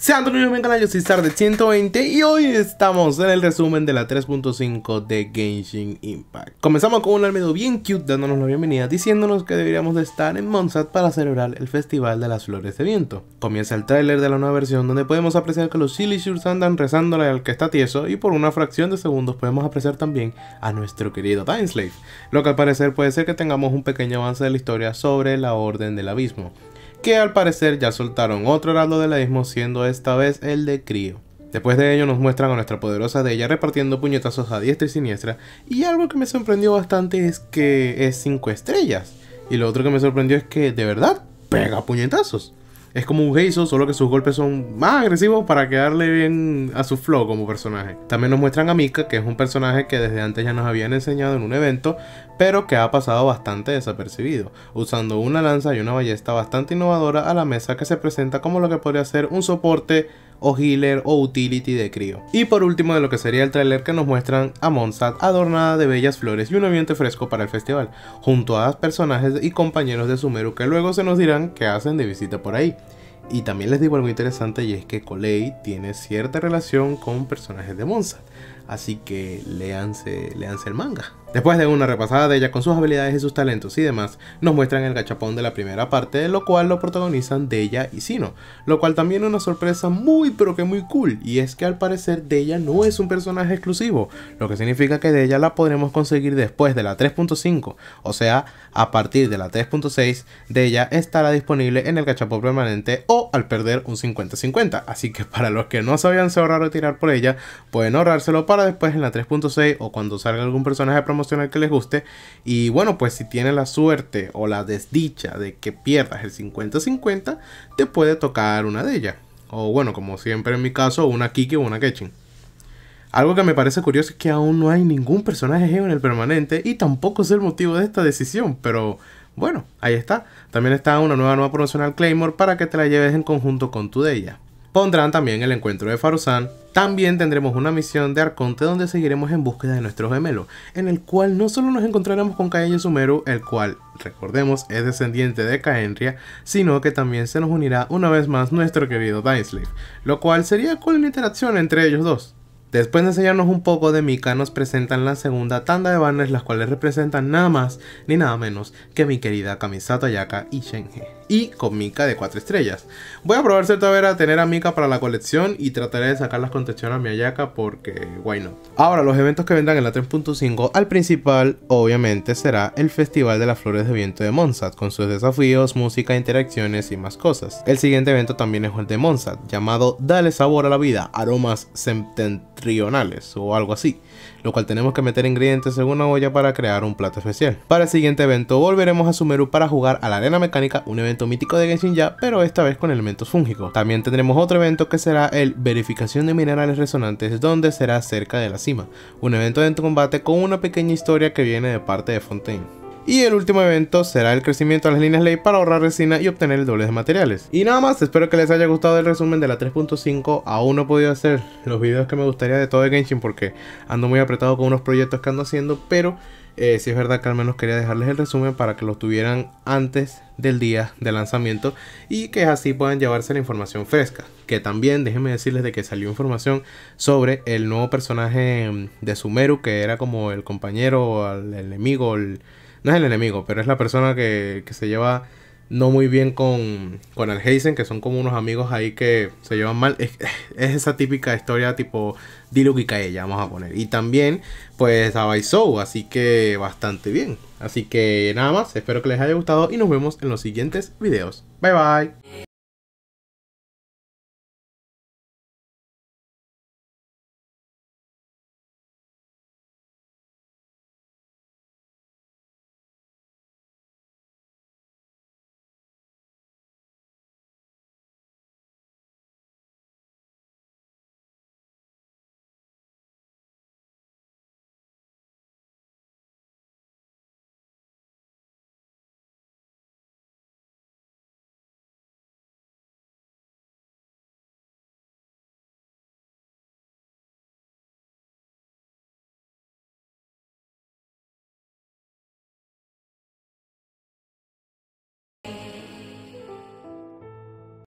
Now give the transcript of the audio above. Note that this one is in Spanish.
Sean todos bienvenidos a mi canal, yo soy Star de 120 y hoy estamos en el resumen de la 3.5 de Genshin Impact. Comenzamos con un almedo bien cute dándonos la bienvenida diciéndonos que deberíamos de estar en Monsat para celebrar el Festival de las Flores de Viento. Comienza el tráiler de la nueva versión donde podemos apreciar que los Silishurs andan rezándole al que está tieso y por una fracción de segundos podemos apreciar también a nuestro querido Dineslave lo que al parecer puede ser que tengamos un pequeño avance de la historia sobre la Orden del Abismo que al parecer ya soltaron otro heraldo la abismo, siendo esta vez el de Crío. Después de ello nos muestran a nuestra poderosa de ella repartiendo puñetazos a diestra y siniestra, y algo que me sorprendió bastante es que es 5 estrellas, y lo otro que me sorprendió es que de verdad pega puñetazos. Es como un Geiso, solo que sus golpes son más agresivos para quedarle bien a su flow como personaje. También nos muestran a Mika, que es un personaje que desde antes ya nos habían enseñado en un evento, pero que ha pasado bastante desapercibido, usando una lanza y una ballesta bastante innovadora a la mesa que se presenta como lo que podría ser un soporte o healer o utility de Crio. Y por último de lo que sería el tráiler que nos muestran a Monsat adornada de bellas flores y un ambiente fresco para el festival, junto a personajes y compañeros de Sumeru que luego se nos dirán que hacen de visita por ahí. Y también les digo algo interesante y es que Kolei tiene cierta relación con personajes de Monsat, así que leanse, leanse el manga. Después de una repasada de ella con sus habilidades y sus talentos y demás, nos muestran el gachapón de la primera parte, de lo cual lo protagonizan Della y Sino, lo cual también es una sorpresa muy pero que muy cool, y es que al parecer Della no es un personaje exclusivo, lo que significa que Della la podremos conseguir después de la 3.5, o sea, a partir de la 3.6, Della estará disponible en el cachapón permanente o al perder un 50-50, así que para los que no sabían se ahorrar o tirar por ella, pueden ahorrárselo para después en la 3.6 o cuando salga algún personaje promocional que les guste. Y bueno, pues si tienes la suerte o la desdicha de que pierdas el 50-50, te puede tocar una de ellas. O bueno, como siempre en mi caso, una Kiki o una Ketching. Algo que me parece curioso es que aún no hay ningún personaje en el permanente y tampoco es el motivo de esta decisión, pero bueno, ahí está. También está una nueva nueva promocional Claymore para que te la lleves en conjunto con tu de ella pondrán también el encuentro de Faruzan. También tendremos una misión de Arconte donde seguiremos en búsqueda de nuestro gemelo, en el cual no solo nos encontraremos con Caello Sumeru, el cual, recordemos, es descendiente de Kaenria, sino que también se nos unirá una vez más nuestro querido Dainsleif, lo cual sería con una interacción entre ellos dos. Después de enseñarnos un poco de Mika, nos presentan la segunda tanda de banners, las cuales representan nada más ni nada menos que mi querida Kamisato Ayaka y Shenhe. Y con Mika de 4 estrellas. Voy a probar a ver a tener a Mika para la colección y trataré de sacar las contenciones a mi Ayaka porque why not. Ahora, los eventos que vendrán en la 3.5 al principal, obviamente, será el Festival de las Flores de Viento de Monsat, con sus desafíos, música, interacciones y más cosas. El siguiente evento también es el de Monsat, llamado Dale Sabor a la Vida, Aromas 70 o algo así, lo cual tenemos que meter ingredientes en una olla para crear un plato especial. Para el siguiente evento volveremos a Sumeru para jugar a la arena mecánica, un evento mítico de Genshin ya, pero esta vez con elementos fúngicos. También tendremos otro evento que será el verificación de minerales resonantes, donde será cerca de la cima, un evento de combate con una pequeña historia que viene de parte de Fontaine. Y el último evento será el crecimiento de las líneas ley para ahorrar resina y obtener el doble de materiales. Y nada más, espero que les haya gustado el resumen de la 3.5. Aún no he podido hacer los videos que me gustaría de todo el Genshin porque ando muy apretado con unos proyectos que ando haciendo, pero... Eh, sí es verdad que al menos quería dejarles el resumen para que lo tuvieran antes del día de lanzamiento y que así puedan llevarse la información fresca. Que también déjenme decirles de que salió información sobre el nuevo personaje mm, de Sumeru que era como el compañero, el enemigo, el, no es el enemigo, pero es la persona que, se lleva no muy bien con, con el Heisen, que son como unos amigos ahí que se llevan mal. Es, esa típica historia tipo Diluc y Kaella, vamos a poner. Y también, pues, a así que bastante bien. Así que nada más, espero que les haya gustado y nos vemos en los siguientes videos. Bye bye.